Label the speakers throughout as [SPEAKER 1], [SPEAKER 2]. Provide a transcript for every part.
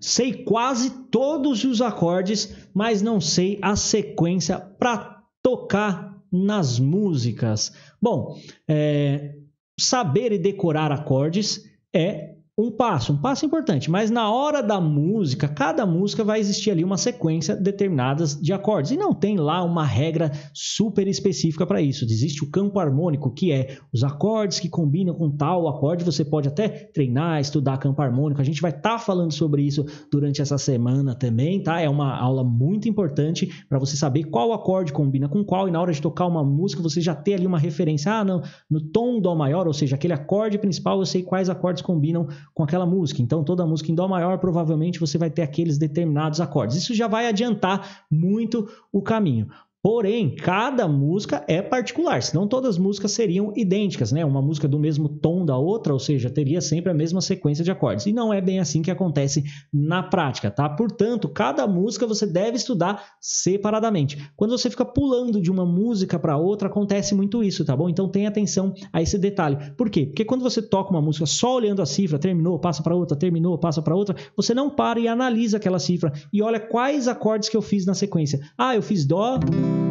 [SPEAKER 1] Sei quase todos os acordes, mas não sei a sequência para tocar nas músicas. Bom, é, saber e decorar acordes é um passo, um passo importante, mas na hora da música, cada música vai existir ali uma sequência determinadas de acordes. E não tem lá uma regra super específica para isso. Existe o campo harmônico, que é os acordes que combinam com tal acorde. Você pode até treinar, estudar campo harmônico. A gente vai estar tá falando sobre isso durante essa semana também, tá? É uma aula muito importante para você saber qual acorde combina com qual e na hora de tocar uma música você já ter ali uma referência. Ah, não, no tom dó maior, ou seja, aquele acorde principal, eu sei quais acordes combinam com aquela música. Então, toda música em Dó maior, provavelmente você vai ter aqueles determinados acordes. Isso já vai adiantar muito o caminho. Porém, cada música é particular, senão todas as músicas seriam idênticas, né? Uma música do mesmo tom da outra, ou seja, teria sempre a mesma sequência de acordes. E não é bem assim que acontece na prática, tá? Portanto, cada música você deve estudar separadamente. Quando você fica pulando de uma música para outra, acontece muito isso, tá bom? Então tenha atenção a esse detalhe. Por quê? Porque quando você toca uma música só olhando a cifra, terminou, passa para outra, terminou, passa para outra, você não para e analisa aquela cifra e olha quais acordes que eu fiz na sequência. Ah, eu fiz dó,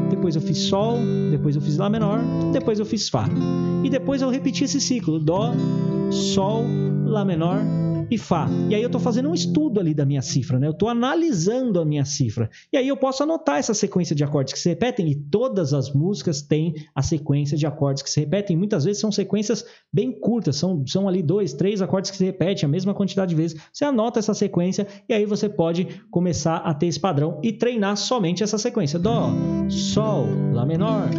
[SPEAKER 1] depois eu fiz Sol, depois eu fiz Lá menor, depois eu fiz Fá. E depois eu repeti esse ciclo: Dó, Sol, Lá menor, e Fá. E aí eu estou fazendo um estudo ali da minha cifra, né? Eu estou analisando a minha cifra. E aí eu posso anotar essa sequência de acordes que se repetem, e todas as músicas têm a sequência de acordes que se repetem. Muitas vezes são sequências bem curtas, são, são ali dois, três acordes que se repetem a mesma quantidade de vezes. Você anota essa sequência e aí você pode começar a ter esse padrão e treinar somente essa sequência. Dó, Sol, Lá menor,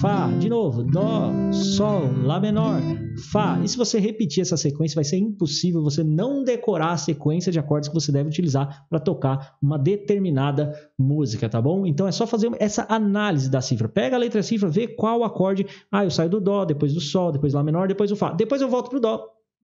[SPEAKER 1] Fá, de novo, Dó, Sol, Lá menor, Fá. E se você repetir essa sequência, vai ser impossível você não decorar a sequência de acordes que você deve utilizar para tocar uma determinada música, tá bom? Então é só fazer essa análise da cifra. Pega a letra cifra, vê qual acorde. Ah, eu saio do Dó, depois do Sol, depois Lá menor, depois o Fá. Depois eu volto pro Dó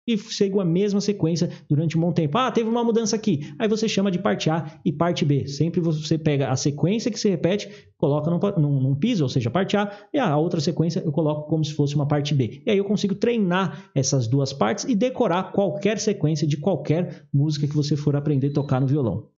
[SPEAKER 1] e segue a mesma sequência durante um bom tempo. Ah, teve uma mudança aqui. Aí você chama de parte A e parte B. Sempre você pega a sequência que se repete, coloca num, num, num piso, ou seja, parte A, e a outra sequência eu coloco como se fosse uma parte B. E aí eu consigo treinar essas duas partes e decorar qualquer sequência de qualquer música que você for aprender a tocar no violão.